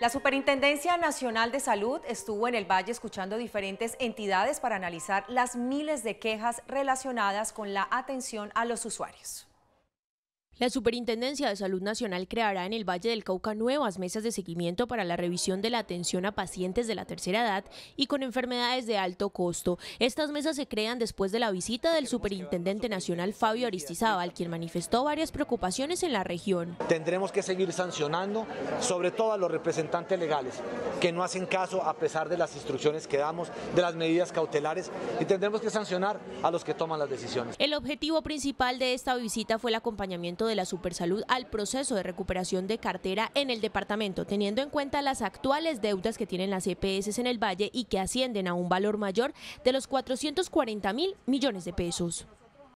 La Superintendencia Nacional de Salud estuvo en el Valle escuchando diferentes entidades para analizar las miles de quejas relacionadas con la atención a los usuarios. La Superintendencia de Salud Nacional creará en el Valle del Cauca nuevas mesas de seguimiento para la revisión de la atención a pacientes de la tercera edad y con enfermedades de alto costo. Estas mesas se crean después de la visita del Superintendente Nacional Fabio Aristizábal, quien manifestó varias preocupaciones en la región. Tendremos que seguir sancionando, sobre todo a los representantes legales, que no hacen caso a pesar de las instrucciones que damos, de las medidas cautelares, y tendremos que sancionar a los que toman las decisiones. El objetivo principal de esta visita fue el acompañamiento de la Supersalud al proceso de recuperación de cartera en el departamento, teniendo en cuenta las actuales deudas que tienen las EPS en el Valle y que ascienden a un valor mayor de los 440 mil millones de pesos.